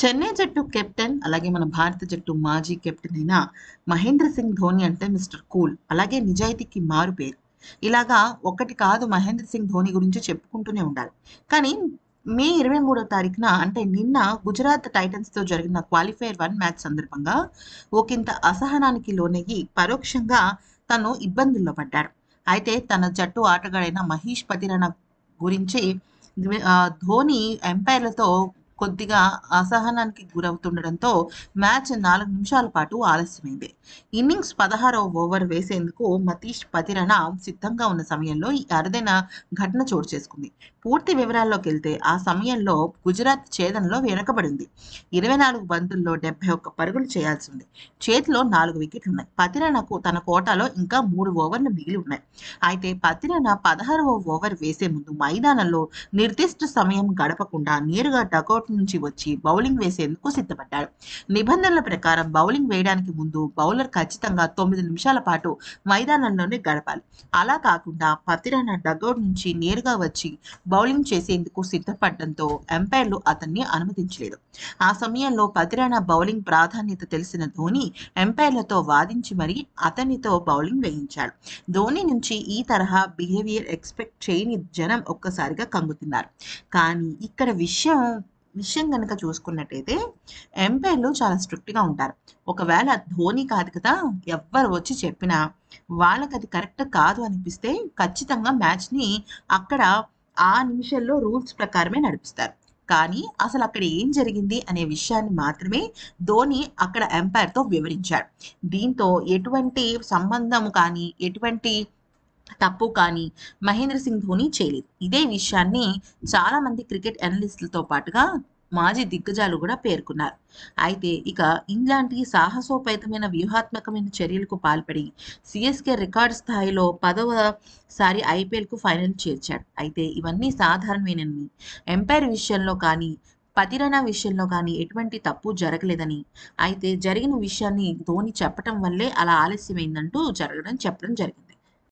చెన్నై జట్టు కెప్టెన్ అలాగే మన భారత జట్టు మాజీ కెప్టెన్ అయిన మహేంద్ర సింగ్ ధోని అంటే మిస్టర్ కూల్ అలాగే నిజాయితీకి మారు పేరు ఇలాగా ఒకటి కాదు మహేంద్ర సింగ్ ధోని గురించి చెప్పుకుంటూనే ఉండాలి కానీ మే ఇరవై మూడో తారీఖున అంటే నిన్న గుజరాత్ టైటన్స్తో జరిగిన క్వాలిఫైర్ వన్ మ్యాచ్ సందర్భంగా ఒకంత అసహనానికి లోనయ్యి పరోక్షంగా తను ఇబ్బందుల్లో పడ్డాడు అయితే తన జట్టు ఆటగాడైన మహేష్ పతిరణ గురించి ధోని ఎంపైర్లతో కొద్దిగా అసహనానికి గురవుతుండడంతో మ్యాచ్ నాలుగు నిమిషాల పాటు ఆలస్యమైంది ఇన్నింగ్స్ పదహారో ఓవర్ వేసేందుకు మతీష్ పతిరణ సిద్ధంగా ఉన్న సమయంలో ఈ అరుదైన ఘటన చోటు చేసుకుంది పూర్తి వివరాల్లోకి వెళ్తే ఆ సమయంలో గుజరాత్ ఛేదనలో వెనకబడింది ఇరవై నాలుగు బంతుల్లో డెబ్బై ఒక్క పరుగులు చేయాల్సి ఉంది చేతిలో నాలుగు వికెట్లు ఉన్నాయి పతిరణకు తన కోటాలో ఇంకా మూడు ఓవర్లు మిగిలి ఉన్నాయి అయితే పతిరణ పదహారవ ఓవర్ వేసే ముందు మైదానంలో నిర్దిష్ట సమయం గడపకుండా నేరుగా డగౌట్ నుంచి వచ్చి బౌలింగ్ వేసేందుకు సిద్ధపడ్డాడు నిబంధనల ప్రకారం బౌలింగ్ వేయడానికి ముందు బౌలర్ ఖచ్చితంగా తొమ్మిది నిమిషాల పాటు మైదానంలోనే గడపాలి అలా కాకుండా పతిరాన డగౌట్ నుంచి నేరుగా వచ్చి బౌలింగ్ చేసేందుకు సిద్ధపడడంతో ఎంపైర్లు అతన్ని అనుమతించలేదు ఆ సమయంలో పతిరాన బౌలింగ్ ప్రాధాన్యత తెలిసిన ధోని ఎంపైర్లతో వాదించి మరీ అతనితో బౌలింగ్ వేయించాడు ధోని నుంచి ఈ తరహా బిహేవియర్ ఎక్స్పెక్ట్ చేయని జనం ఒక్కసారిగా కంగుతున్నారు కానీ ఇక్కడ విషయం విషయం కనుక చూసుకున్నట్టయితే ఎంపైర్లు చాలా స్ట్రిక్ట్గా ఉంటారు ఒకవేళ ధోని కాదు కదా ఎవ్వరు వచ్చి చెప్పినా వాళ్ళకి అది కరెక్ట్ కాదు అనిపిస్తే ఖచ్చితంగా మ్యాచ్ని అక్కడ ఆ నిమిషంలో రూల్స్ ప్రకారమే నడిపిస్తారు కానీ అసలు అక్కడ ఏం జరిగింది అనే విషయాన్ని మాత్రమే ధోని అక్కడ ఎంపైర్తో వివరించాడు దీంతో ఎటువంటి సంబంధం కానీ ఎటువంటి తప్పు కానీ మహేంద్ర సింగ్ ధోని చేయలేదు ఇదే విషయాన్ని చాలా మంది క్రికెట్ అనలిస్టులతో పాటుగా మాజీ దిగ్గజాలు కూడా పేర్కొన్నారు అయితే ఇక ఇంగ్లాంటి సాహసోపేతమైన వ్యూహాత్మకమైన చర్యలకు పాల్పడి సిఎస్కే రికార్డ్ స్థాయిలో పదవ ఐపీఎల్ ఐపీఎల్కు ఫైనల్ చేర్చాడు అయితే ఇవన్నీ సాధారణమేనని ఎంపైర్ విషయంలో కానీ పతిరణ విషయంలో కానీ ఎటువంటి తప్పు జరగలేదని అయితే జరిగిన విషయాన్ని ధోని చెప్పటం వల్లే అలా ఆలస్యమైందంటూ జరగడం చెప్పడం జరిగింది